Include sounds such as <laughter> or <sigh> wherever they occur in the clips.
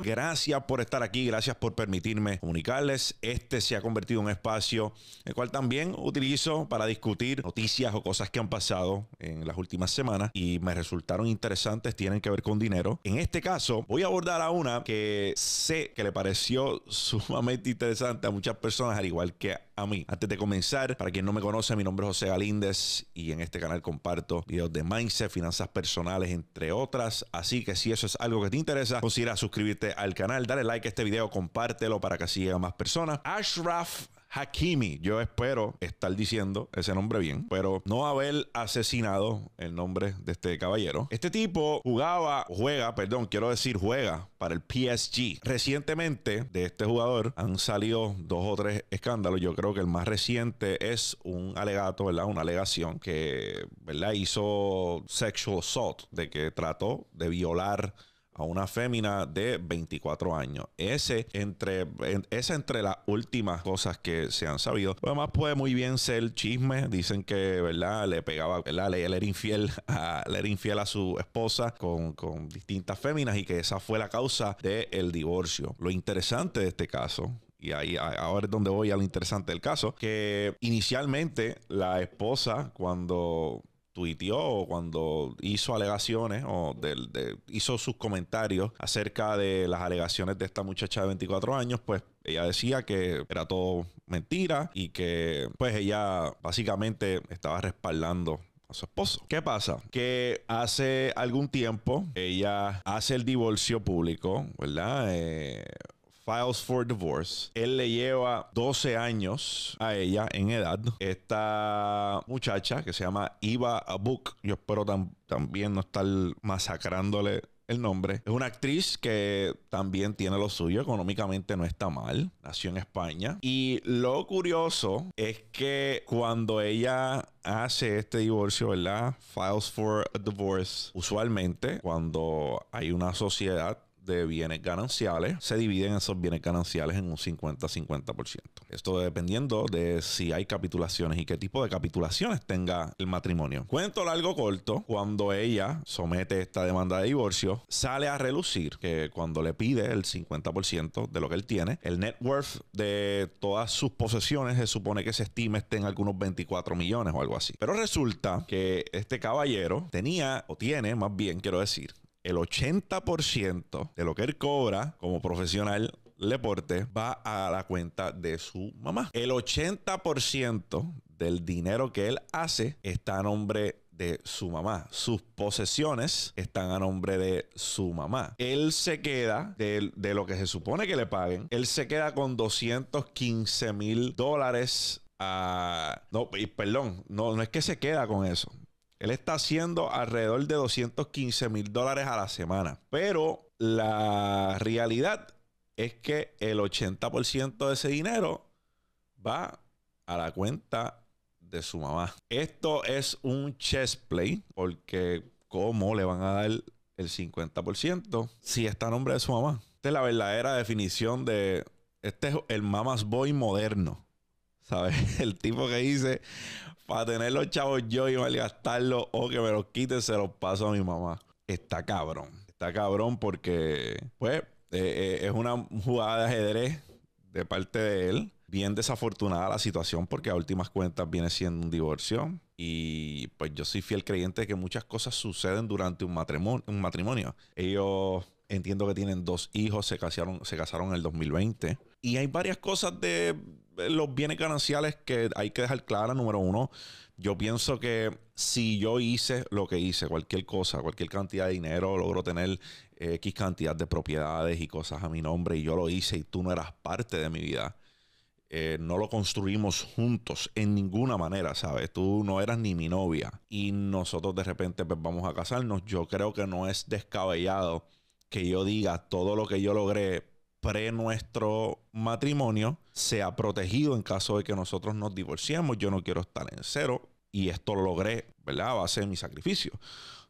Gracias por estar aquí, gracias por permitirme comunicarles. Este se ha convertido en un espacio el cual también utilizo para discutir noticias o cosas que han pasado en las últimas semanas y me resultaron interesantes, tienen que ver con dinero. En este caso, voy a abordar a una que sé que le pareció <laughs> sumamente interesante a muchas personas, al igual que a mí. Antes de comenzar, para quien no me conoce, mi nombre es José Galíndez y en este canal comparto videos de mindset, finanzas personales, entre otras. Así que si eso es algo que te interesa, considera suscribirte al canal, dale like a este video, compártelo para que así llegue a más personas. Ashraf Hakimi, yo espero estar diciendo ese nombre bien, pero no haber asesinado el nombre de este caballero. Este tipo jugaba, juega, perdón, quiero decir juega para el PSG. Recientemente de este jugador han salido dos o tres escándalos. Yo creo que el más reciente es un alegato, ¿verdad? Una alegación que, ¿verdad? Hizo sexual assault, de que trató de violar a una fémina de 24 años. Ese entre, entre las últimas cosas que se han sabido. Además pues puede muy bien ser chisme. Dicen que, ¿verdad? Le pegaba, ¿verdad? Le, era infiel a, le era infiel a su esposa con, distintas féminas y que esa fue la causa del divorcio. Lo interesante de este caso y ahí ahora es donde voy a lo interesante del caso, que inicialmente la esposa cuando tuiteó cuando hizo alegaciones o hizo sus comentarios acerca de las alegaciones de esta muchacha de 24 años, pues ella decía que era todo mentira y que pues ella básicamente estaba respaldando a su esposo. ¿Qué pasa? Que hace algún tiempo ella hace el divorcio público, ¿verdad? Eh, files for divorce. Él le lleva 12 años a ella en edad. Esta muchacha que se llama Iva Abuk, yo espero también no estar masacrándole el nombre. Es una actriz que también tiene lo suyo, económicamente no está mal, nació en España. Y lo curioso es que cuando ella hace este divorcio, ¿verdad? Files for divorce. Usualmente cuando hay una sociedad de bienes gananciales, se dividen esos bienes gananciales en un 50-50%. Esto dependiendo de si hay capitulaciones y qué tipo de capitulaciones tenga el matrimonio. Cuento largo corto, cuando ella somete esta demanda de divorcio, sale a relucir que cuando le pide el 50% de lo que él tiene, el net worth de todas sus posesiones se supone que se estime esté en algunos 24 millones o algo así. Pero resulta que este caballero tenía, o tiene más bien, quiero decir, el 80% de lo que él cobra como profesional deporte va a la cuenta de su mamá. El 80% del dinero que él hace está a nombre de su mamá. Sus posesiones están a nombre de su mamá. Él se queda de, lo que se supone que le paguen. Él se queda con 215 mil dólares no, perdón, no, no es que se queda con eso. Él está haciendo alrededor de 215 mil dólares a la semana. Pero la realidad es que el 80% de ese dinero va a la cuenta de su mamá. Esto es un chess play porque ¿cómo le van a dar el 50% si está a nombre de su mamá? Esta es la verdadera definición de... Este es el mamas boy moderno. ¿Sabes? <laughs> El tipo que dice, para tener los chavos yo y malgastarlos o que me los quiten, se los paso a mi mamá. Está cabrón. Está cabrón porque, pues, eh, eh, es una jugada de ajedrez de parte de él. Bien desafortunada la situación porque a últimas cuentas viene siendo un divorcio. Y pues yo soy fiel creyente de que muchas cosas suceden durante un matrimonio. Un matrimonio. Ellos entiendo que tienen dos hijos, se casaron, se casaron en el 2020. Y hay varias cosas de eh, los bienes gananciales que hay que dejar clara. Número uno, yo pienso que si yo hice lo que hice, cualquier cosa, cualquier cantidad de dinero, logro tener eh, X cantidad de propiedades y cosas a mi nombre y yo lo hice y tú no eras parte de mi vida. Eh, no lo construimos juntos en ninguna manera, ¿sabes? Tú no eras ni mi novia y nosotros de repente pues, vamos a casarnos. Yo creo que no es descabellado que yo diga todo lo que yo logré pre nuestro matrimonio se ha protegido en caso de que nosotros nos divorciemos. Yo no quiero estar en cero y esto lo logré, ¿verdad? A base de mi sacrificio.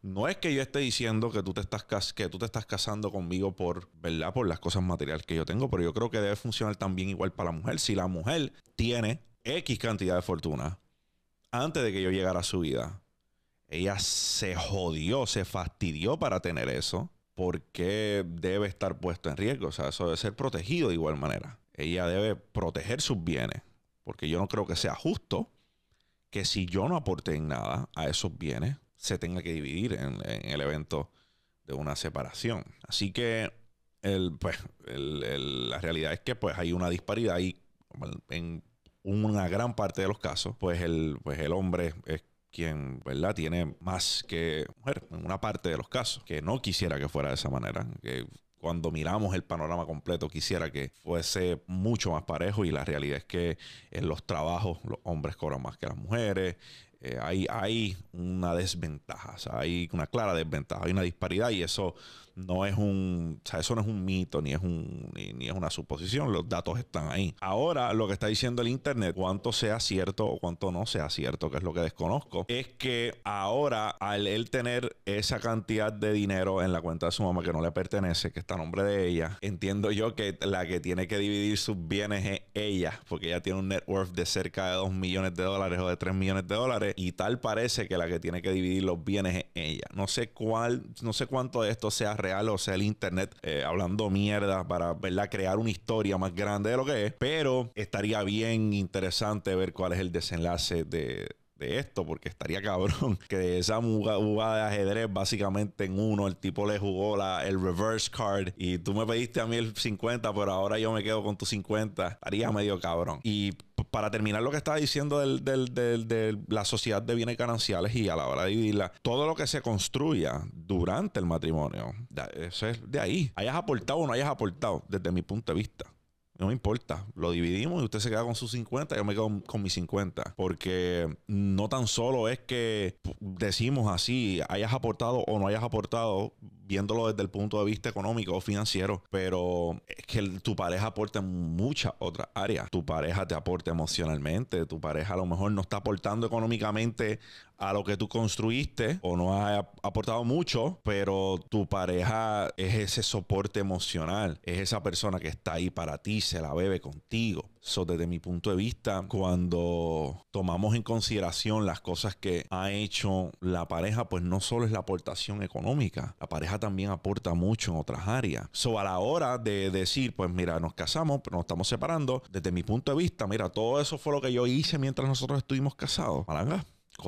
No es que yo esté diciendo que tú te estás, que tú te estás casando conmigo por, ¿verdad? Por las cosas materiales que yo tengo, pero yo creo que debe funcionar también igual para la mujer. Si la mujer tiene X cantidad de fortuna antes de que yo llegara a su vida, ella se jodió, se fastidió para tener eso porque debe estar puesto en riesgo. O sea, eso debe ser protegido de igual manera. Ella debe proteger sus bienes, porque yo no creo que sea justo que si yo no aporte en nada a esos bienes, se tenga que dividir en, el evento de una separación. Así que pues, la realidad es que pues, hay una disparidad y en una gran parte de los casos, pues el, pues el hombre es quien, ¿verdad?, tiene más que mujer en una parte de los casos, que no quisiera que fuera de esa manera, que cuando miramos el panorama completo quisiera que fuese mucho más parejo y la realidad es que en los trabajos los hombres cobran más que las mujeres. Eh, hay, hay una desventaja, o sea, hay una clara desventaja, hay una disparidad y eso no es un, o eso no es un mito, ni es, un, ni, es una suposición, los datos están ahí. Ahora, lo que está diciendo el Internet, cuánto sea cierto o cuánto no sea cierto, que es lo que desconozco, es que ahora al él tener esa cantidad de dinero en la cuenta de su mamá que no le pertenece, que está a nombre de ella, entiendo yo que la que tiene que dividir sus bienes es ella, porque ella tiene un net worth de cerca de 2 millones de dólares o de 3 millones de dólares y tal parece que la que tiene que dividir los bienes es ella. No sé cuál, no sé cuánto de esto sea real, o sea, el internet, eh, hablando mierda para, ¿verdad? Crear una historia más grande de lo que es. Pero estaría bien interesante ver cuál es el desenlace de, esto, porque estaría cabrón <laughs> que esa jugada de ajedrez, básicamente en uno, el tipo le jugó la, el reverse card y tú me pediste a mí el 50, pero ahora yo me quedo con tu 50. Estaría medio cabrón. Y para terminar lo que estaba diciendo del, del, del, de la sociedad de bienes gananciales y a la hora de vivirla, todo lo que se construya durante el matrimonio, eso es de ahí. Hayas aportado o no hayas aportado, desde mi punto de vista. No me importa, lo dividimos y usted se queda con sus 50, yo me quedo con, mis 50. Porque no tan solo es que decimos así, hayas aportado o no hayas aportado, viéndolo desde el punto de vista económico o financiero, pero es que tu pareja aporta en muchas otras áreas. Tu pareja te aporta emocionalmente, tu pareja a lo mejor no está aportando económicamente a lo que tú construiste o no ha aportado mucho, pero tu pareja es ese soporte emocional, es esa persona que está ahí para ti se la bebe contigo. So, desde mi punto de vista, cuando tomamos en consideración las cosas que ha hecho la pareja, pues no solo es la aportación económica, la pareja también aporta mucho en otras áreas. So, a la hora de decir, pues mira, nos casamos, pero nos estamos separando, desde mi punto de vista, mira, todo eso fue lo que yo hice mientras nosotros estuvimos casados. Malanga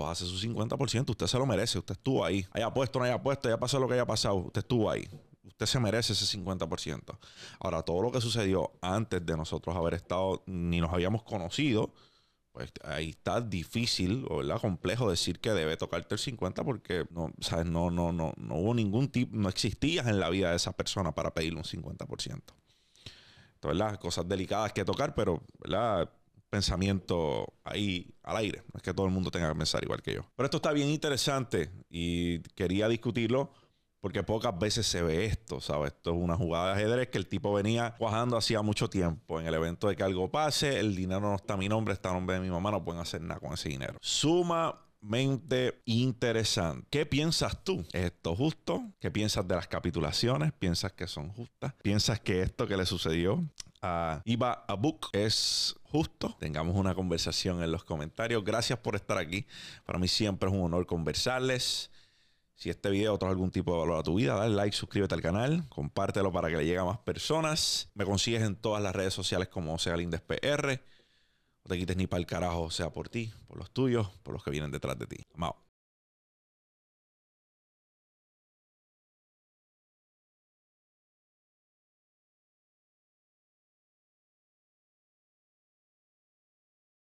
hace su 50%, usted se lo merece, usted estuvo ahí. Haya puesto, no haya puesto, haya pasado lo que haya pasado, usted estuvo ahí usted se merece ese 50%. Ahora, todo lo que sucedió antes de nosotros haber estado, ni nos habíamos conocido, pues ahí está difícil, o Complejo decir que debe tocarte el 50 porque no, ¿sabes? No, no, no, no hubo ningún tipo, no existías en la vida de esa persona para pedirle un 50%. Entonces, las Cosas delicadas que tocar, pero, ¿verdad? Pensamiento ahí al aire. No es que todo el mundo tenga que pensar igual que yo. Pero esto está bien interesante y quería discutirlo porque pocas veces se ve esto, ¿sabes? Esto es una jugada de ajedrez que el tipo venía cuajando hacía mucho tiempo. En el evento de que algo pase, el dinero no está a mi nombre, está a nombre de mi mamá, no pueden hacer nada con ese dinero. Sumamente interesante. ¿Qué piensas tú? ¿Es esto justo? ¿Qué piensas de las capitulaciones? ¿Piensas que son justas? ¿Piensas que esto que le sucedió a Iba Abuk es justo? Tengamos una conversación en los comentarios. Gracias por estar aquí. Para mí siempre es un honor conversarles. Si este video trae algún tipo de valor a tu vida, dale like, suscríbete al canal, compártelo para que le llegue a más personas. Me consigues en todas las redes sociales como sea PR. No te quites ni para el carajo, sea por ti, por los tuyos, por los que vienen detrás de ti. Amado.